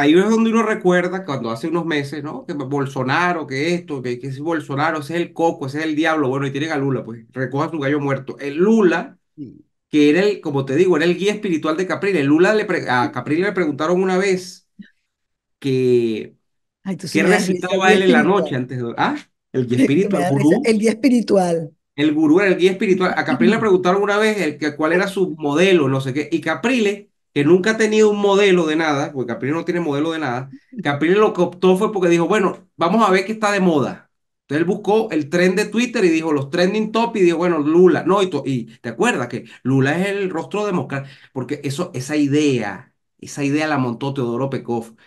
ahí es donde uno recuerda cuando hace unos meses, ¿no? Que Bolsonaro, que esto, que, es Bolsonaro, ese es el coco, ese es el diablo. Bueno, y tienen a Lula, pues recoja su gallo muerto. El Lula, que era el, como te digo, era el guía espiritual de Caprile. El Lula le a Caprile le preguntaron una vez que qué recitaba él en la noche antes de. Ah, el guía espiritual. El gurú. El guía espiritual. El gurú era el guía espiritual. A Caprile le preguntaron una vez el, cuál era su modelo, no sé qué. Y Caprile que nunca ha tenido un modelo de nada, porque Caprile no tiene modelo de nada, Caprile lo que optó fue porque dijo, bueno, vamos a ver qué está de moda. Entonces él buscó el tren de Twitter y dijo los trending top y dijo, bueno, Lula, no, y, y te acuerdas que Lula es el rostro de Moscú, porque eso, esa idea, esa idea la montó Teodoro Pekov,